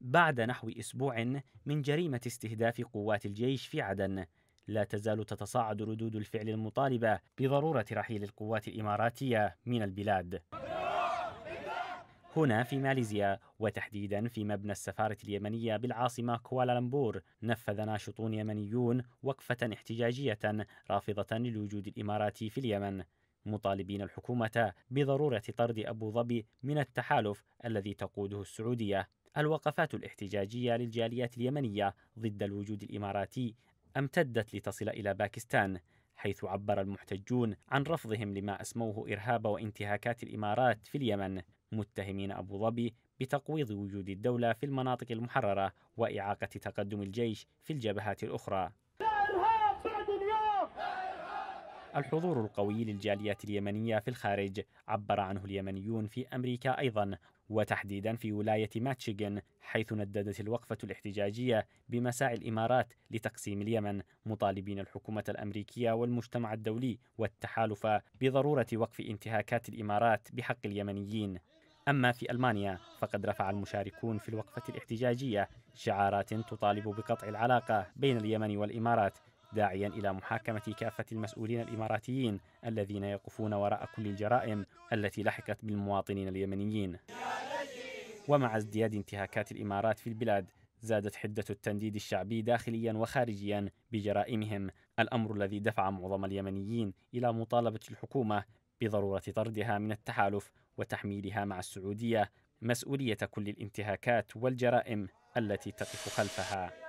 بعد نحو أسبوع من جريمة استهداف قوات الجيش في عدن لا تزال تتصاعد ردود الفعل المطالبة بضرورة رحيل القوات الإماراتية من البلاد هنا في ماليزيا وتحديدا في مبنى السفارة اليمنية بالعاصمة كوالالمبور نفذ ناشطون يمنيون وقفة احتجاجية رافضة للوجود الإماراتي في اليمن مطالبين الحكومة بضرورة طرد أبو ظبي من التحالف الذي تقوده السعودية الوقفات الاحتجاجية للجاليات اليمنية ضد الوجود الإماراتي امتدت لتصل إلى باكستان حيث عبر المحتجون عن رفضهم لما أسموه إرهاب وانتهاكات الإمارات في اليمن متهمين أبو ظبي بتقويض وجود الدولة في المناطق المحررة وإعاقة تقدم الجيش في الجبهات الأخرى الحضور القوي للجاليات اليمنية في الخارج عبر عنه اليمنيون في أمريكا أيضا وتحديدا في ولاية ماتشيغن حيث نددت الوقفة الاحتجاجية بمساعي الإمارات لتقسيم اليمن مطالبين الحكومة الأمريكية والمجتمع الدولي والتحالف بضرورة وقف انتهاكات الإمارات بحق اليمنيين أما في ألمانيا فقد رفع المشاركون في الوقفة الاحتجاجية شعارات تطالب بقطع العلاقة بين اليمن والإمارات داعيا إلى محاكمة كافة المسؤولين الإماراتيين الذين يقفون وراء كل الجرائم التي لحقت بالمواطنين اليمنيين ومع ازدياد انتهاكات الإمارات في البلاد زادت حدة التنديد الشعبي داخليا وخارجيا بجرائمهم الأمر الذي دفع معظم اليمنيين إلى مطالبة الحكومة بضرورة طردها من التحالف وتحميلها مع السعودية مسؤولية كل الانتهاكات والجرائم التي تقف خلفها